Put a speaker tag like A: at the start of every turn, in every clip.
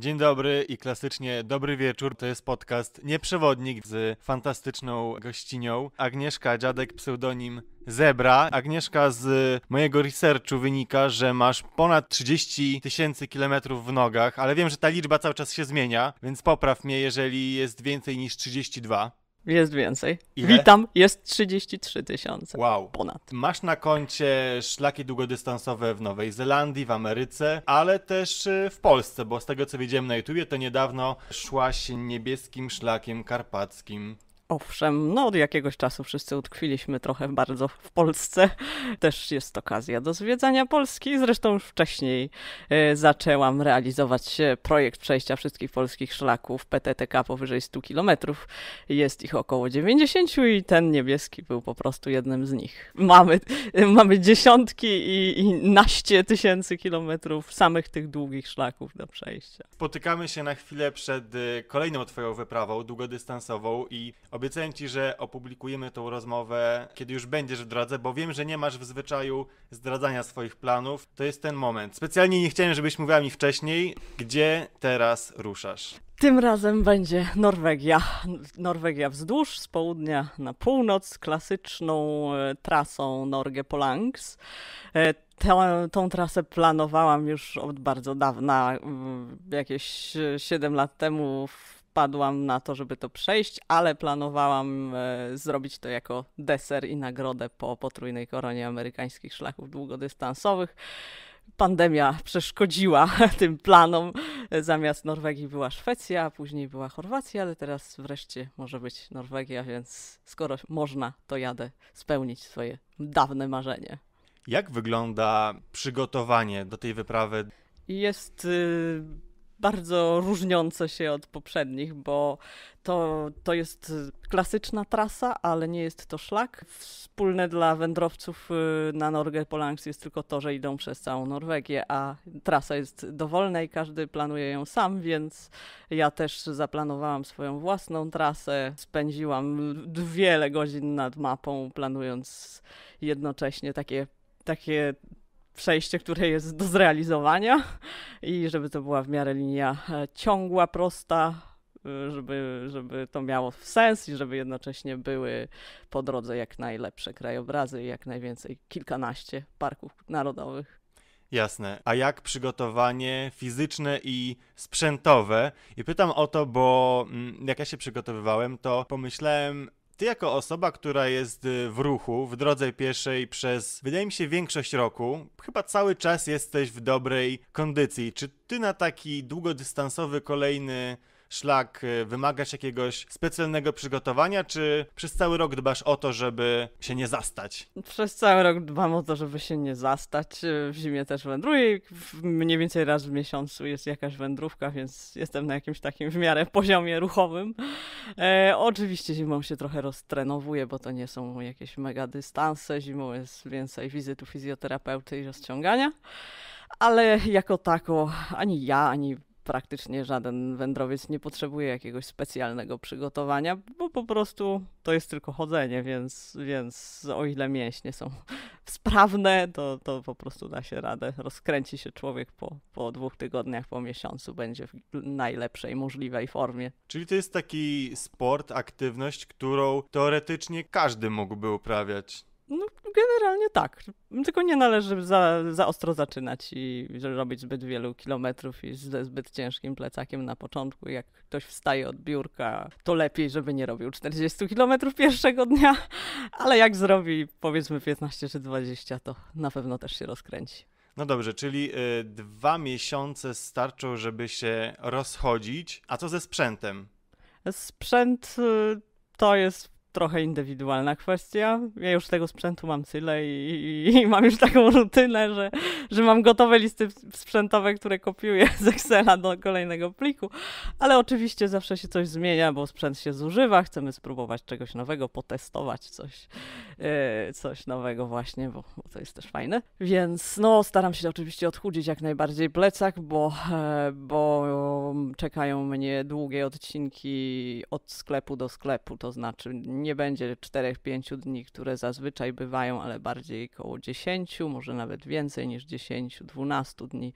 A: Dzień dobry i klasycznie dobry wieczór. To jest podcast Nieprzewodnik z fantastyczną gościnią Agnieszka Dziadek, pseudonim Zebra. Agnieszka, z mojego researchu wynika, że masz ponad 30 tysięcy kilometrów w nogach, ale wiem, że ta liczba cały czas się zmienia, więc popraw mnie, jeżeli jest więcej niż 32.
B: Jest więcej. Ile? Witam, jest 33 tysiące. Wow. Ponad. Masz na koncie
A: szlaki długodystansowe w Nowej Zelandii, w Ameryce, ale też y, w Polsce, bo z tego co widziałem na YouTubie, to niedawno szłaś niebieskim szlakiem karpackim
B: Owszem, no od jakiegoś czasu wszyscy utkwiliśmy trochę bardzo w Polsce. Też jest okazja do zwiedzania Polski. Zresztą już wcześniej e, zaczęłam realizować e, projekt przejścia wszystkich polskich szlaków PTTK powyżej 100 km. Jest ich około 90 i ten niebieski był po prostu jednym z nich. Mamy, e, mamy dziesiątki i, i naście tysięcy kilometrów samych tych długich szlaków do przejścia.
A: Spotykamy się na chwilę przed kolejną Twoją wyprawą długodystansową i Obiecałem ci, że opublikujemy tą rozmowę, kiedy już będziesz w drodze, bo wiem, że nie masz w zwyczaju zdradzania swoich planów. To jest ten moment. Specjalnie nie chciałem, żebyś mówiła mi wcześniej, gdzie teraz ruszasz.
B: Tym razem będzie Norwegia. Norwegia wzdłuż, z południa na północ, klasyczną e, trasą Norge Polangs. E, Tę, tą trasę planowałam już od bardzo dawna, mm, jakieś 7 e, lat temu w wpadłam na to, żeby to przejść, ale planowałam e, zrobić to jako deser i nagrodę po potrójnej koronie amerykańskich szlaków długodystansowych. Pandemia przeszkodziła tym planom. Zamiast Norwegii była Szwecja, a później była Chorwacja, ale teraz wreszcie może być Norwegia, więc skoro można, to jadę spełnić swoje dawne marzenie. Jak
A: wygląda przygotowanie do tej wyprawy?
B: Jest y bardzo różniące się od poprzednich, bo to, to jest klasyczna trasa, ale nie jest to szlak. Wspólne dla wędrowców y, na Norge Polans jest tylko to, że idą przez całą Norwegię, a trasa jest dowolna i każdy planuje ją sam, więc ja też zaplanowałam swoją własną trasę. Spędziłam wiele godzin nad mapą, planując jednocześnie takie takie przejście, które jest do zrealizowania i żeby to była w miarę linia e, ciągła, prosta, e, żeby, żeby to miało sens i żeby jednocześnie były po drodze jak najlepsze krajobrazy i jak najwięcej, kilkanaście parków narodowych.
A: Jasne. A jak przygotowanie fizyczne i sprzętowe? I pytam o to, bo mm, jak ja się przygotowywałem, to pomyślałem ty jako osoba, która jest y, w ruchu, w drodze pieszej przez, wydaje mi się, większość roku, chyba cały czas jesteś w dobrej kondycji. Czy ty na taki długodystansowy kolejny szlak y, wymagasz jakiegoś specjalnego przygotowania, czy przez cały rok dbasz o to, żeby się nie zastać?
B: Przez cały rok dbam o to, żeby się nie zastać. Y, w zimie też wędruję. Mniej więcej raz w miesiącu jest jakaś wędrówka, więc jestem na jakimś takim w miarę poziomie ruchowym. E, oczywiście zimą się trochę roztrenowuję, bo to nie są jakieś mega dystanse. Zimą jest więcej wizyt u fizjoterapeuty i rozciągania ale jako tako ani ja, ani praktycznie żaden wędrowiec nie potrzebuje jakiegoś specjalnego przygotowania, bo po prostu to jest tylko chodzenie, więc, więc o ile mięśnie są sprawne, to, to po prostu da się radę. Rozkręci się człowiek po, po dwóch tygodniach, po miesiącu, będzie w najlepszej możliwej formie.
A: Czyli to jest taki sport, aktywność, którą teoretycznie każdy mógłby uprawiać. No,
B: generalnie tak. Tylko nie należy za, za ostro zaczynać i robić zbyt wielu kilometrów i ze zbyt ciężkim plecakiem na początku. Jak ktoś wstaje od biurka, to lepiej, żeby nie robił 40 kilometrów pierwszego dnia, ale jak zrobi powiedzmy 15 czy 20, to na pewno też się rozkręci.
A: No dobrze, czyli y, dwa miesiące starczą, żeby się
B: rozchodzić. A co ze sprzętem? Sprzęt y, to jest trochę indywidualna kwestia. Ja już tego sprzętu mam tyle i, i, i, mam już taką rutynę, że, że mam gotowe listy sprzętowe, które kopiuję z Excela do kolejnego pliku. Ale oczywiście zawsze się coś zmienia, bo sprzęt się zużywa, chcemy spróbować czegoś nowego, potestować coś, yy, coś nowego właśnie, bo, bo, to jest też fajne. Więc no, staram się oczywiście odchudzić jak najbardziej plecak, bo, e, bo mm, czekają mnie długie odcinki od sklepu do sklepu, to znaczy nie będzie 4-5 dni, które zazwyczaj bywają, ale bardziej koło 10, może nawet więcej niż 10-12 dni,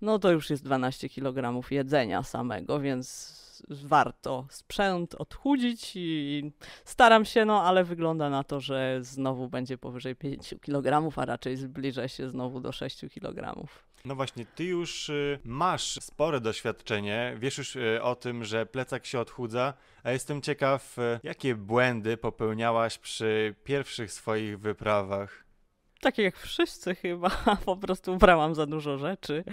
B: no to już jest 12 kg jedzenia samego, więc warto sprzęt odchudzić i staram się, no ale wygląda na to, że znowu będzie powyżej 5 kg, a raczej zbliża się znowu do 6 kg.
A: No właśnie, ty już y, masz spore doświadczenie, wiesz już y, o tym, że plecak się odchudza, a jestem ciekaw, y, jakie błędy popełniałaś przy pierwszych swoich wyprawach?
B: tak jak wszyscy chyba, po prostu ubrałam za dużo rzeczy,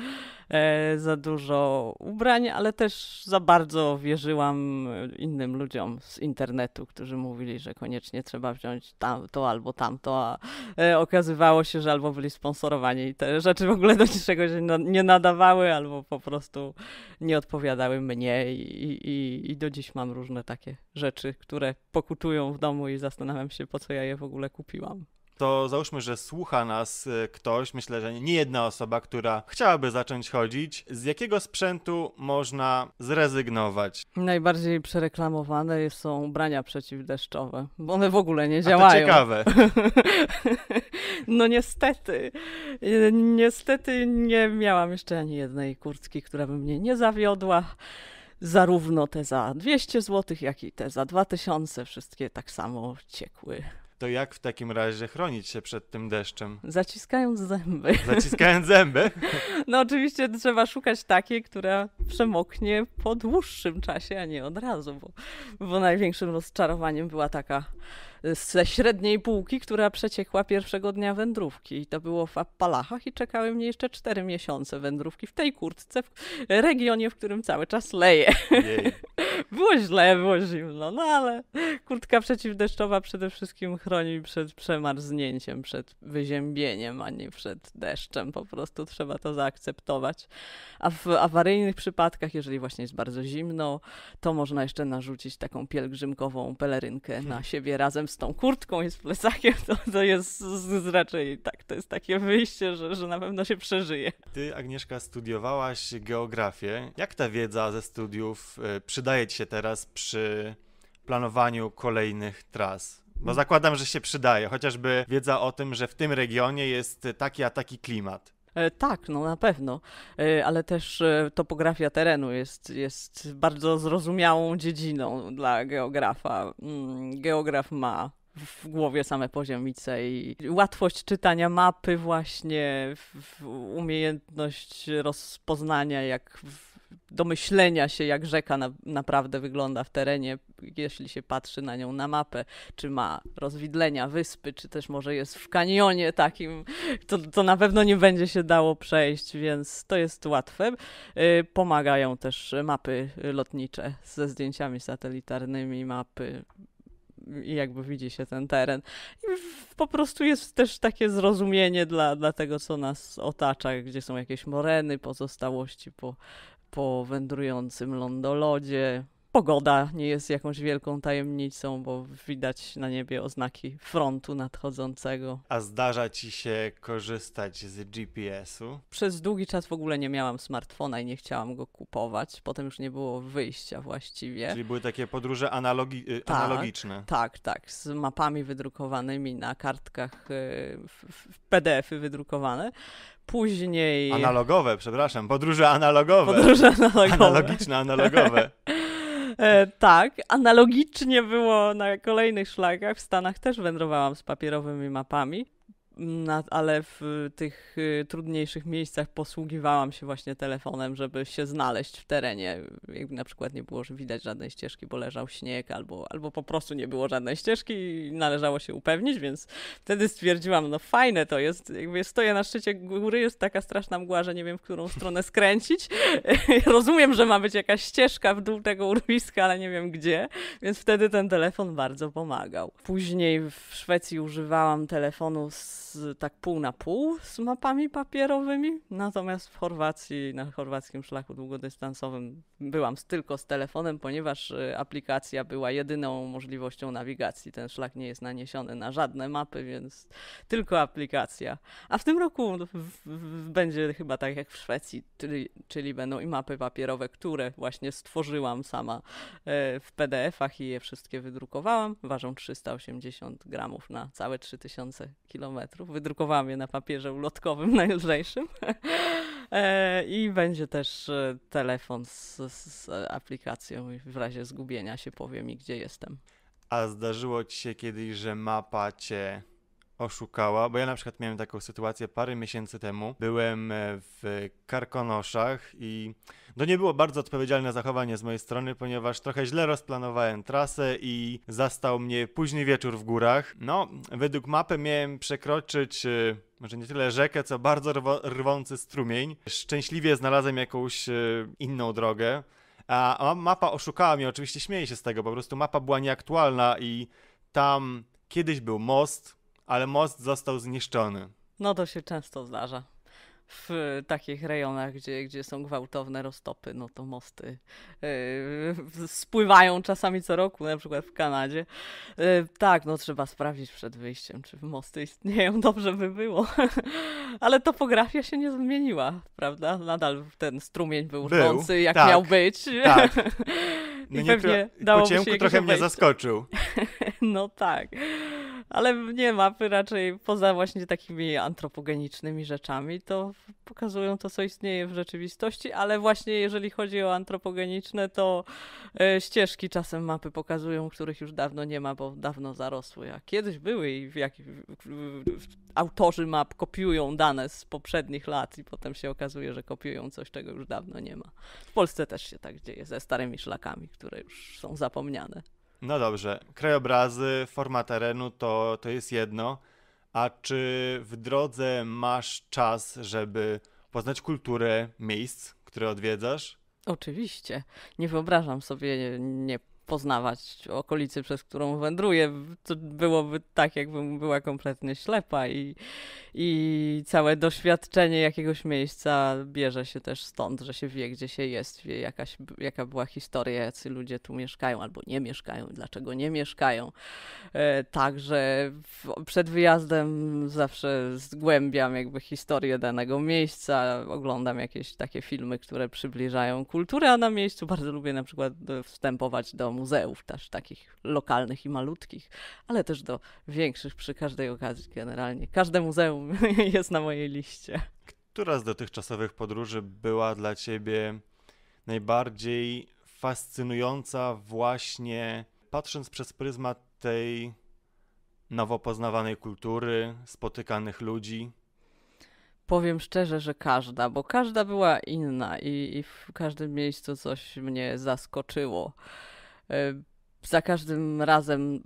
B: e, za dużo ubrań, ale też za bardzo wierzyłam innym ludziom z internetu, którzy mówili, że koniecznie trzeba wziąć tam, to albo tamto, a e, okazywało się, że albo byli sponsorowani i te rzeczy w ogóle do niczego się nie nadawały, albo po prostu nie odpowiadały mnie i, i, i do dziś mam różne takie rzeczy, które pokutują w domu i zastanawiam się, po co ja je w ogóle kupiłam
A: to załóżmy, że słucha nas e, ktoś, myślę, że nie jedna osoba, która chciałaby zacząć chodzić. Z jakiego sprzętu można zrezygnować?
B: Najbardziej przereklamowane są ubrania przeciwdeszczowe, bo one w ogóle nie działają. A ciekawe. no niestety. E, niestety nie miałam jeszcze ani jednej kurtki, która by mnie nie zawiodła zarówno te za 200 zł, jak i te za 2000, wszystkie tak samo ciekły
A: to jak w takim razie chronić się przed tym deszczem? Zaciskając zęby. Zaciskając zęby?
B: No oczywiście trzeba szukać takiej, która przemoknie po dłuższym czasie, a nie od razu, bo, bo największym rozczarowaniem była taka ze średniej półki, która przeciekła pierwszego dnia wędrówki. I to było w Appalachach i czekały mnie jeszcze cztery miesiące wędrówki w tej kurtce, w regionie, w którym cały czas leje. było źle, było zimno, no ale kurtka przeciwdeszczowa przede wszystkim chroni przed przemarznięciem, przed wyziębieniem, a nie przed deszczem. Po prostu trzeba to zaakceptować. A w awaryjnych przypadkach, jeżeli właśnie jest bardzo zimno, to można jeszcze narzucić taką pielgrzymkową pelerynkę na hmm. siebie razem z tą kurtką i z plecakiem, to, to jest z, raczej tak, to jest takie wyjście,
A: że, że na pewno się przeżyje. Ty, Agnieszka, studiowałaś geografię. Jak ta wiedza ze studiów y, przydaje ci się teraz przy planowaniu kolejnych tras? Bo zakładam, że się przydaje, chociażby wiedza o tym, że w tym regionie jest taki a
B: taki klimat. E, tak, no na pewno, e, ale też e, topografia terenu jest, jest bardzo zrozumiałą dziedziną dla geografa. Mm, geograf ma w głowie same poziomice i łatwość czytania mapy właśnie, umiejętność rozpoznania jak domyślenia się, jak rzeka na, naprawdę wygląda w terenie, jeśli się patrzy na nią na mapę, czy ma rozwidlenia, wyspy, czy też może jest w kanionie takim, to, to na pewno nie będzie się dało przejść, więc to jest łatwe. Y, pomagają też mapy lotnicze ze zdjęciami satelitarnymi, mapy i jakby widzi się ten teren. I po prostu jest też takie zrozumienie dla, dla tego, co nas otacza, gdzie są jakieś moreny, pozostałości po po wędrującym lądolodzie, Pogoda nie jest jakąś wielką tajemnicą, bo widać na niebie oznaki frontu nadchodzącego.
A: A zdarza ci się korzystać z GPS-u?
B: Przez długi czas w ogóle nie miałam smartfona i nie chciałam go kupować. Potem już nie było wyjścia właściwie. Czyli
A: były takie podróże
B: analogi y, tak, analogiczne. Tak, tak, z mapami wydrukowanymi na kartkach y, w PDF-y wydrukowane później. Analogowe, przepraszam, podróże analogowe. Podróże analogowe. Analogiczne,
A: analogowe.
B: E, tak, analogicznie było na kolejnych szlakach. W Stanach też wędrowałam z papierowymi mapami na, ale w tych y, trudniejszych miejscach posługiwałam się właśnie telefonem, żeby się znaleźć w terenie. Jakby na przykład nie było że widać żadnej ścieżki, bo leżał śnieg, albo, albo po prostu nie było żadnej ścieżki i należało się upewnić, więc wtedy stwierdziłam, no fajne to jest. Jakby stoję na szczycie góry, jest taka straszna mgła, że nie wiem, w którą stronę skręcić. Rozumiem, że ma być jakaś ścieżka w dół tego urwiska, ale nie wiem gdzie, więc wtedy ten telefon bardzo pomagał. Później w Szwecji używałam telefonu z tak pół na pół z mapami papierowymi, natomiast w Chorwacji, na chorwackim szlaku długodystansowym byłam tylko z telefonem, ponieważ y, aplikacja była jedyną możliwością nawigacji. Ten szlak nie jest naniesiony na żadne mapy, więc tylko aplikacja. A w tym roku w, w, będzie chyba tak jak w Szwecji, czyli, czyli, będą i mapy papierowe, które właśnie stworzyłam sama e, w PDF-ach i je wszystkie wydrukowałam. Ważą 380 gramów na całe 3000 kilometrów. Wydrukowałam je na papierze ulotkowym najlżejszym. E, I będzie też e, telefon z, z aplikacją i w razie zgubienia się powiem mi, gdzie jestem. A zdarzyło
A: ci się kiedyś, że mapa cię oszukała, bo ja na przykład miałem taką sytuację parę miesięcy temu. Byłem e, w Karkonoszach i to no nie było bardzo odpowiedzialne zachowanie z mojej strony, ponieważ trochę źle rozplanowałem trasę i zastał mnie późny wieczór w górach. No, według mapy miałem przekroczyć e, może nie tyle rzekę, co bardzo rwący strumień. Szczęśliwie znalazłem jakąś e, inną drogę. A mapa oszukała mnie, oczywiście śmieję się z tego, po prostu mapa była nieaktualna i tam kiedyś był most, ale most został zniszczony.
B: No to się często zdarza. W takich rejonach, gdzie, gdzie są gwałtowne roztopy, no to mosty yy, spływają czasami co roku, na przykład w Kanadzie. Yy, tak, no trzeba sprawdzić przed wyjściem, czy mosty istnieją, dobrze by było. Ale topografia się nie zmieniła, prawda? Nadal ten strumień był, był rżący, jak tak, miał być. Tak. No I pewnie dało się trochę mnie zaskoczył. no tak ale nie mapy raczej poza właśnie takimi antropogenicznymi rzeczami, to pokazują to, co istnieje w rzeczywistości, ale właśnie jeżeli chodzi o antropogeniczne, to e, ścieżki czasem mapy pokazują, których już dawno nie ma, bo dawno zarosły, a kiedyś były i w jakich, autorzy map kopiują dane z poprzednich lat i potem się okazuje, że kopiują coś, czego już dawno nie ma. W Polsce też się tak dzieje ze starymi szlakami, które już są zapomniane.
A: No dobrze, krajobrazy, forma terenu to, to jest jedno, a czy w drodze masz czas, żeby poznać kulturę miejsc, które odwiedzasz?
B: Oczywiście. Nie wyobrażam sobie nie poznawać okolicy, przez którą wędruję. To byłoby tak, jakbym była kompletnie ślepa i, i całe doświadczenie jakiegoś miejsca bierze się też stąd, że się wie, gdzie się jest, wie jakaś, jaka była historia, jacy ludzie tu mieszkają albo nie mieszkają, dlaczego nie mieszkają. E, także przed wyjazdem zawsze zgłębiam jakby historię danego miejsca, oglądam jakieś takie filmy, które przybliżają kulturę, a na miejscu bardzo lubię na przykład wstępować do muzeów też takich lokalnych i malutkich, ale też do większych przy każdej okazji generalnie. Każde muzeum jest na mojej liście.
A: Która z dotychczasowych podróży była dla ciebie najbardziej fascynująca właśnie patrząc przez pryzmat tej nowo
B: poznawanej kultury,
A: spotykanych ludzi?
B: Powiem szczerze, że każda, bo każda była inna i, i w każdym miejscu coś mnie zaskoczyło. E, za każdym razem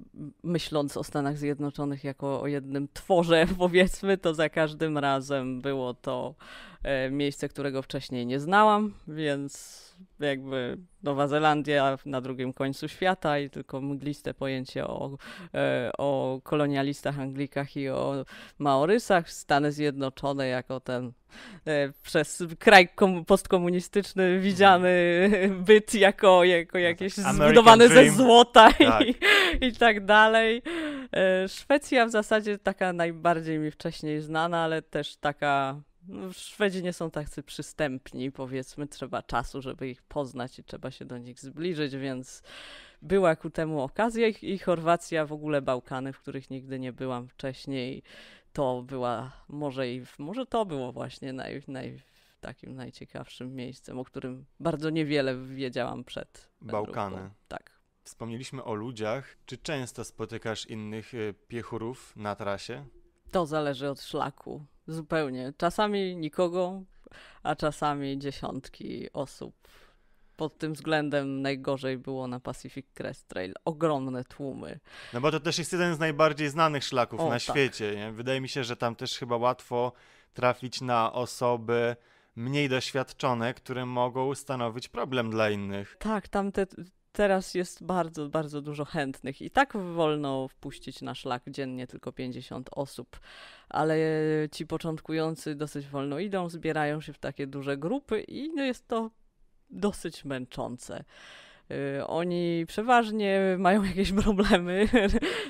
B: myśląc o Stanach Zjednoczonych jako o jednym tworze, powiedzmy, to za każdym razem było to E, miejsce, którego wcześniej nie znałam, więc jakby Nowa Zelandia na drugim końcu świata i tylko mgliste pojęcie o, e, o kolonialistach, Anglikach i o Maorysach, Stany Zjednoczone jako ten e, przez kraj postkomunistyczny widziany byt jako, jako no tak, jakieś American zbudowane Dream. ze złota tak. I, i tak dalej. Szwecja w zasadzie taka najbardziej mi wcześniej znana, ale też taka no, Szwedzi nie są tacy przystępni, powiedzmy, trzeba czasu, żeby ich poznać i trzeba się do nich zbliżyć, więc była ku temu okazja i Chorwacja, w ogóle Bałkany, w których nigdy nie byłam wcześniej, to była może i może to było właśnie naj, naj, takim najciekawszym miejscem, o którym bardzo niewiele wiedziałam przed. Bałkany. Wędrówką.
A: Tak. Wspomnieliśmy o ludziach. Czy często spotykasz innych y, piechurów na trasie?
B: To zależy od szlaku. Zupełnie. Czasami nikogo, a czasami dziesiątki osób. Pod tym względem najgorzej było na Pacific Crest Trail. Ogromne tłumy. No bo to też jest jeden z
A: najbardziej znanych szlaków o, na tak. świecie. Nie? Wydaje mi się, że tam też chyba łatwo trafić na osoby mniej doświadczone, które mogą stanowić problem dla innych.
B: Tak, tam te teraz jest bardzo, bardzo dużo chętnych. I tak wolno wpuścić na szlak dziennie tylko 50 osób, ale ci początkujący dosyć wolno idą, zbierają się w takie duże grupy i no jest to dosyć męczące. Y, oni przeważnie mają jakieś problemy,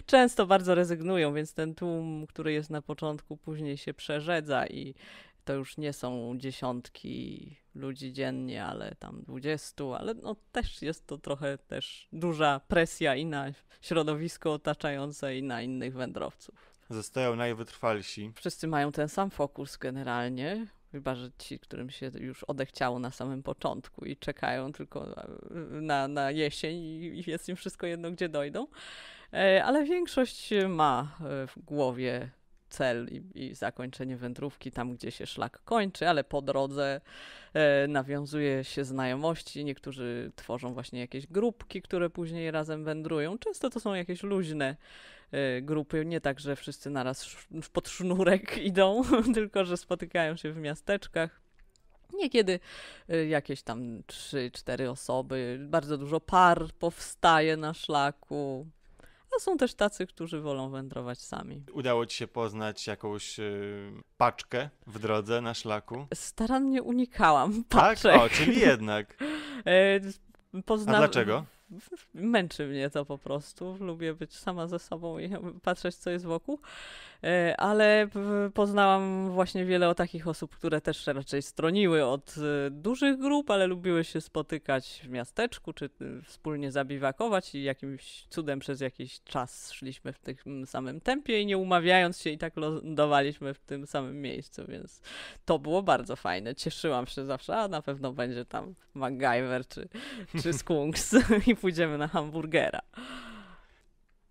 B: często bardzo rezygnują, więc ten tłum, który jest na początku, później się przerzedza i to już nie są dziesiątki ludzi dziennie, ale tam 20, ale no też jest to trochę też duża presja i na środowisko otaczające i na innych wędrowców.
A: Zostają najwytrwalsi.
B: Wszyscy mają ten sam fokus generalnie, chyba że ci, którym się już odechciało na samym początku i czekają tylko e, na, na jesień i jest im wszystko jedno, gdzie dojdą. E, ale większość ma e, w głowie cel i, i zakończenie wędrówki tam, gdzie się szlak kończy, ale po drodze e, nawiązuje się znajomości. Niektórzy tworzą właśnie jakieś grupki, które później razem wędrują. Często to są jakieś luźne e, grupy, nie tak, że wszyscy naraz pod sznurek idą, tylko że spotykają się w miasteczkach. Niekiedy e, jakieś tam 3-4 osoby, bardzo dużo par powstaje na szlaku a są też tacy, którzy wolą wędrować sami.
A: Udało ci się poznać jakąś y, paczkę w drodze, na szlaku?
B: Starannie unikałam paczek. Tak? O, czyli jednak. E, Pozna... A dlaczego? męczy mnie to po prostu. Lubię być sama ze sobą i patrzeć, co jest wokół. E, ale poznałam właśnie wiele o takich osób, które też raczej stroniły od e, dużych grup, ale lubiły się spotykać w miasteczku, czy e, wspólnie zabiwakować i jakimś cudem przez jakiś czas szliśmy w tym samym tempie i nie umawiając się i tak lądowaliśmy w tym samym miejscu, więc to było bardzo fajne. Cieszyłam się zawsze, a na pewno będzie tam MacGyver czy, czy Skunks i pójdziemy na hamburgera.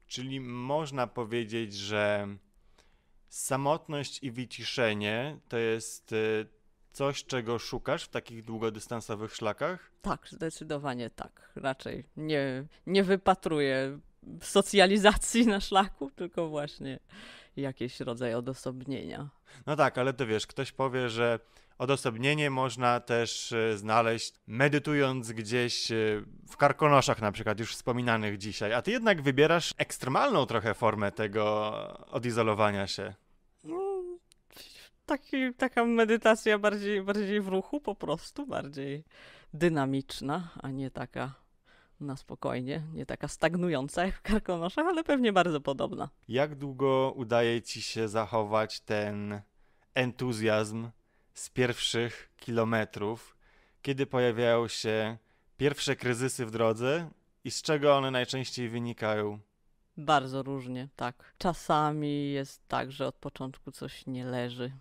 B: Czyli można
A: powiedzieć, że samotność i wyciszenie to jest y, coś, czego szukasz w takich długodystansowych szlakach?
B: Tak, zdecydowanie tak. Raczej nie, nie wypatruję socjalizacji na szlaku, tylko właśnie jakiś rodzaj odosobnienia.
A: No tak, ale to wiesz, ktoś powie, że Odosobnienie można też e, znaleźć medytując gdzieś e, w karkonoszach, na przykład już wspominanych dzisiaj, a ty jednak wybierasz ekstremalną trochę formę tego odizolowania się. No,
B: taki, taka medytacja bardziej, bardziej w ruchu, po prostu bardziej dynamiczna, a nie taka na spokojnie, nie taka stagnująca jak w karkonoszach, ale pewnie bardzo podobna.
A: Jak długo udaje ci się zachować ten entuzjazm z pierwszych kilometrów, kiedy pojawiają się pierwsze kryzysy w drodze i z czego one najczęściej wynikają?
B: Bardzo różnie, tak. Czasami jest tak, że od początku coś nie leży,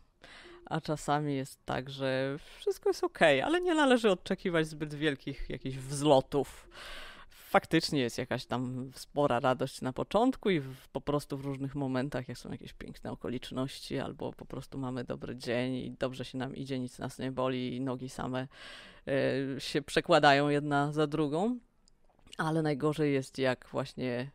B: a czasami jest tak, że wszystko jest ok, ale nie należy oczekiwać zbyt wielkich jakichś wzlotów faktycznie jest jakaś tam spora radość na początku i w, po prostu w różnych momentach, jak są jakieś piękne okoliczności, albo po prostu mamy dobry dzień i dobrze się nam idzie, nic nas nie boli i nogi same y, się przekładają jedna za drugą. Ale najgorzej jest, jak właśnie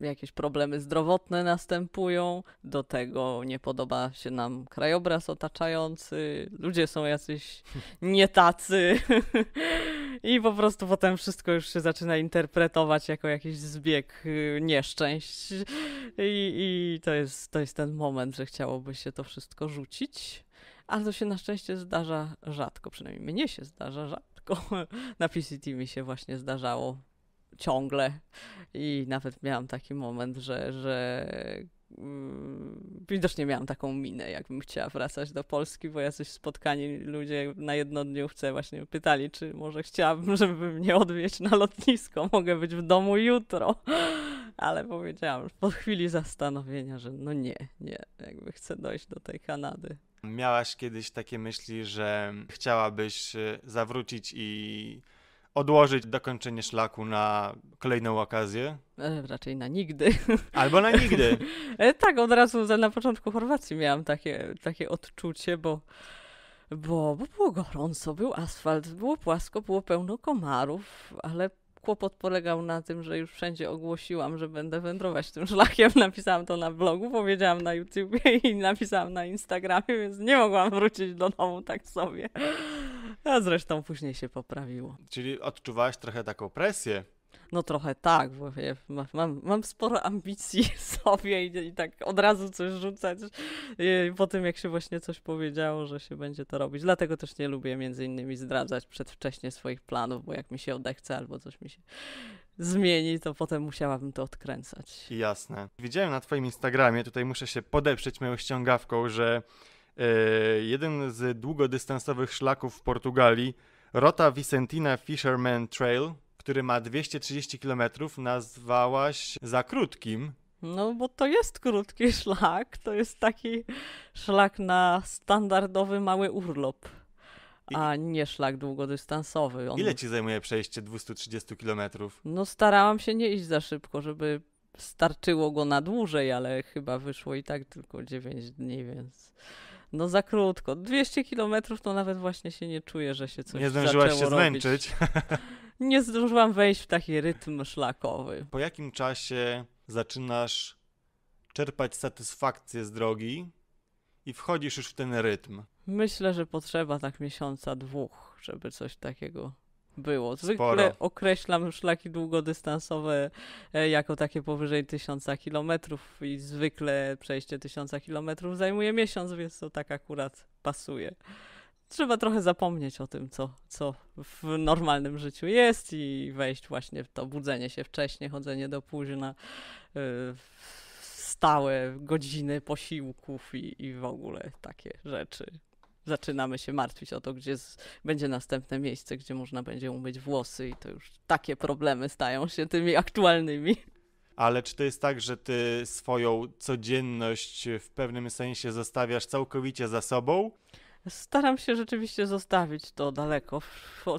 B: jakieś problemy zdrowotne następują, do tego nie podoba się nam krajobraz otaczający, ludzie są jacyś nietacy. I po prostu potem wszystko już się zaczyna interpretować jako jakiś zbieg y, nieszczęść. I, i to, jest, to jest ten moment, że chciałoby się to wszystko rzucić. Ale to się na szczęście zdarza rzadko, przynajmniej mnie się zdarza rzadko. Na PCT mi się właśnie zdarzało ciągle. I nawet miałam taki moment, że, że Mm, widocznie miałam taką minę, jakbym chciała wracać do Polski, bo jacyś spotkani ludzie na jednodniówce właśnie pytali, czy może chciałabym, żeby mnie odwieźć na lotnisko, mogę być w domu jutro. Ale powiedziałam po chwili zastanowienia, że no nie, nie, jakby chcę dojść do tej Kanady.
A: Miałaś kiedyś takie myśli, że chciałabyś e, zawrócić i odłożyć dokończenie szlaku na kolejną okazję?
B: E, raczej na nigdy. Albo na nigdy. E, tak, od razu na początku Chorwacji miałam takie, takie odczucie, bo, bo, bo było gorąco, był asfalt, było płasko, było pełno komarów, ale kłopot polegał na tym, że już wszędzie ogłosiłam, że będę wędrować tym szlakiem. Napisałam to na blogu, powiedziałam na YouTubie i napisałam na Instagramie, więc nie mogłam wrócić do domu tak sobie. A zresztą później się poprawiło. Czyli odczuwałaś trochę
A: taką presję,
B: no trochę tak, bo ja mam, mam sporo ambicji sobie i, i, tak od razu coś rzucać po tym, jak się właśnie coś powiedziało, że się będzie to robić. Dlatego też nie lubię między innymi zdradzać przedwcześnie swoich planów, bo jak mi się odechce albo coś mi się zmieni, to potem musiałabym to odkręcać. Jasne.
A: Widziałem na twoim Instagramie, tutaj muszę się podeprzeć moją ściągawką, że yy, jeden z długodystansowych szlaków w Portugalii Rota Vicentina Fisherman Trail który ma 230 km, nazwałaś za krótkim.
B: No, bo to jest krótki szlak. To jest taki szlak na standardowy mały urlop, a nie szlak długodystansowy. On... Ile ci
A: zajmuje przejście 230 km?
B: No, starałam się nie iść za szybko, żeby starczyło go na dłużej, ale chyba wyszło i tak tylko 9 dni, więc no za krótko. 200 kilometrów to nawet właśnie się nie czuję, że się coś Nie zdążyłaś się robić. zmęczyć. nie zdążyłam wejść w taki rytm szlakowy. Po jakim czasie zaczynasz
A: czerpać satysfakcję z drogi i wchodzisz już w ten rytm?
B: Myślę, że potrzeba tak miesiąca, dwóch, żeby coś takiego było. Zwykle Sporo. określam szlaki długodystansowe e, jako takie powyżej 1000 kilometrów i zwykle przejście 1000 kilometrów zajmuje miesiąc, więc to tak akurat pasuje trzeba trochę zapomnieć o tym, co, co w normalnym życiu jest i wejść właśnie w to budzenie się wcześniej, chodzenie do późna, y, stałe godziny posiłków i, i w ogóle takie rzeczy. Zaczynamy się martwić o to, gdzie z, będzie następne miejsce, gdzie można będzie umyć włosy, i to już takie problemy stają się tymi aktualnymi.
A: Ale czy to jest tak, że ty swoją codzienność w pewnym sensie zostawiasz całkowicie za sobą?
B: Staram się rzeczywiście zostawić to daleko.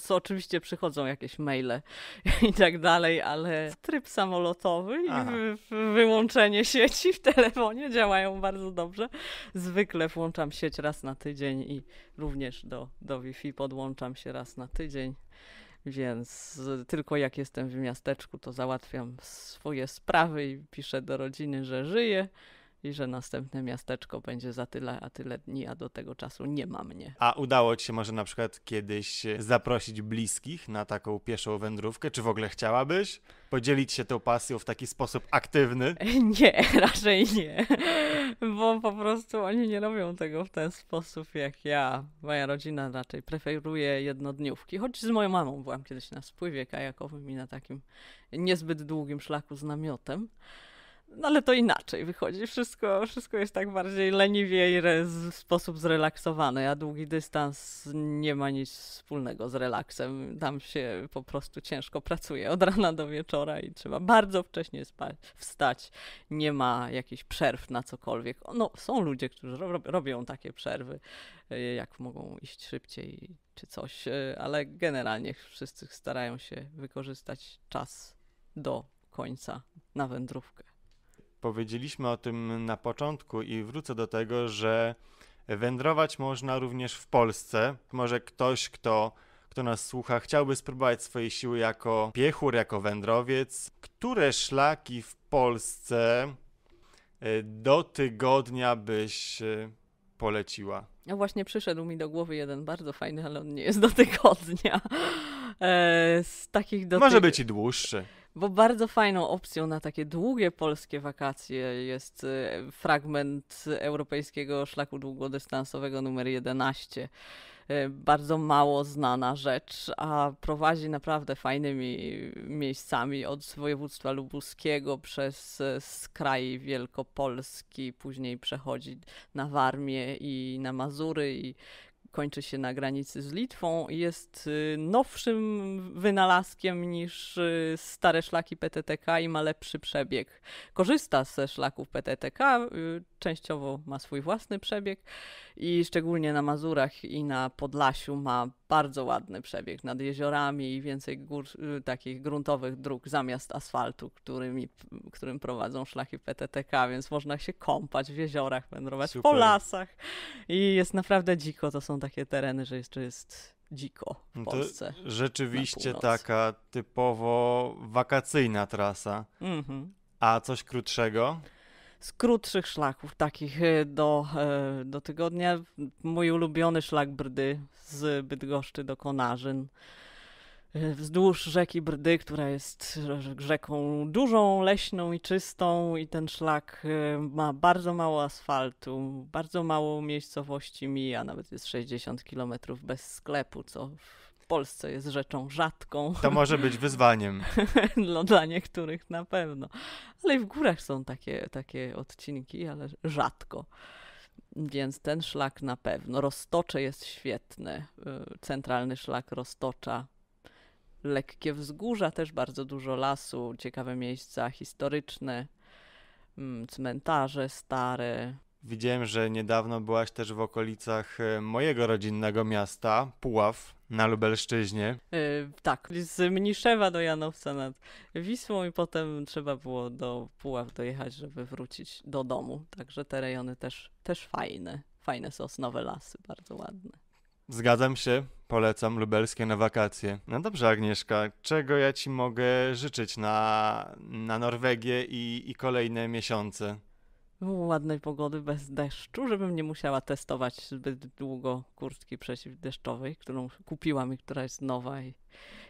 B: Co oczywiście przychodzą jakieś maile i tak dalej, ale tryb samolotowy i wyłączenie sieci w telefonie działają bardzo dobrze. Zwykle włączam sieć raz na tydzień i również do, do Wi-Fi podłączam się raz na tydzień. Więc tylko jak jestem w miasteczku, to załatwiam swoje sprawy i piszę do rodziny, że żyję i że następne miasteczko będzie za tyle, a tyle dni, a do tego czasu nie ma mnie.
A: A udało ci się może na przykład kiedyś zaprosić bliskich na taką pieszą wędrówkę? Czy w ogóle chciałabyś podzielić się tą pasją w taki sposób aktywny? Nie,
B: raczej nie. Bo po prostu oni nie robią tego w ten sposób jak ja. Moja rodzina raczej preferuje jednodniówki. Choć z moją mamą byłam kiedyś na spływie kajakowym i na takim niezbyt długim szlaku z namiotem. No ale to inaczej wychodzi. Wszystko, wszystko jest tak bardziej leniwie i w sposób zrelaksowany, a długi dystans nie ma nic wspólnego z relaksem. Tam się po prostu ciężko pracuje od rana do wieczora i trzeba bardzo wcześnie spać, wstać. Nie ma jakichś przerw na cokolwiek. No, są ludzie, którzy ro robią takie przerwy, e, jak mogą iść szybciej czy coś, e, ale generalnie wszyscy starają się wykorzystać czas do końca na wędrówkę. Powiedzieliśmy
A: o tym na początku i wrócę do tego, że wędrować można również w Polsce. Może ktoś, kto, kto nas słucha, chciałby spróbować swojej siły jako piechur, jako wędrowiec. Które szlaki w Polsce e, do tygodnia byś e, poleciła?
B: No właśnie przyszedł mi do głowy jeden bardzo fajny, ale on nie jest do tygodnia. E, z takich do Może ty... być i dłuższy. Bo bardzo fajną opcją na takie długie polskie wakacje jest y, fragment europejskiego szlaku długodystansowego numer 11. Y, bardzo mało znana rzecz, a prowadzi naprawdę fajnymi miejscami od województwa lubuskiego przez y, skraj Wielkopolski, później przechodzi na Warmię i na Mazury i kończy się na granicy z Litwą, jest y, nowszym wynalazkiem niż y, stare szlaki PTTK i ma lepszy przebieg. Korzysta ze szlaków PTTK, y, częściowo ma swój własny przebieg i szczególnie na Mazurach i na Podlasiu ma bardzo ładny przebieg nad jeziorami i więcej gór, y, takich gruntowych dróg zamiast asfaltu, którymi, którym prowadzą szlaki PTTK, więc można się kąpać w jeziorach, wędrować Super. po lasach i jest naprawdę dziko, to są takie tereny, że jeszcze jest dziko w no Polsce. rzeczywiście
A: taka typowo wakacyjna trasa. Mm -hmm. A coś krótszego?
B: z krótszych szlaków takich e, do, e, do tygodnia. Mój ulubiony szlak Brdy z Bydgoszczy do Konarzyn. E, wzdłuż rzeki Brdy, która jest rzeką dużą, leśną i czystą, i ten szlak ma bardzo mało asfaltu, bardzo mało miejscowości mija, nawet jest 60 km bez sklepu, co w Polsce jest rzeczą rzadką. To może być wyzwaniem. no, dla niektórych na pewno. Ale i w górach są takie, takie odcinki, ale rzadko. Więc ten szlak na pewno. Roztocze jest świetne. Y, centralny szlak roztocza. Lekkie wzgórza, też bardzo dużo lasu, ciekawe miejsca historyczne, mm, cmentarze stare,
A: Widziałem, że niedawno byłaś też w okolicach e, mojego rodzinnego miasta, Puław, na Lubelszczyźnie.
B: Yy, tak, z Mniszewa do Janowca nad Wisłą i potem trzeba było do Puław dojechać, żeby wrócić do domu. Także te rejony też, też fajne. Fajne sosnowe lasy, bardzo ładne.
A: Zgadzam się, polecam lubelskie na wakacje. No dobrze, Agnieszka, czego ja Ci mogę życzyć na, na Norwegię i, i kolejne miesiące?
B: ładnej pogody bez deszczu, żebym nie musiała testować zbyt długo kurtki przeciwdeszczowej, którą kupiłam i która jest nowa i,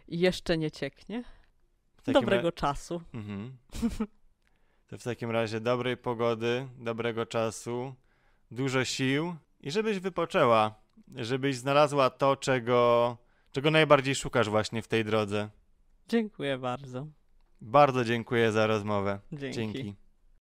B: i jeszcze nie cieknie. Dobrego ra... czasu. Mhm.
A: To w takim razie dobrej pogody, dobrego czasu, dużo sił i żebyś wypoczęła, żebyś znalazła to, czego, czego najbardziej szukasz właśnie w tej drodze.
B: Dziękuję bardzo.
A: Bardzo dziękuję za rozmowę. Dzięki. Dzięki.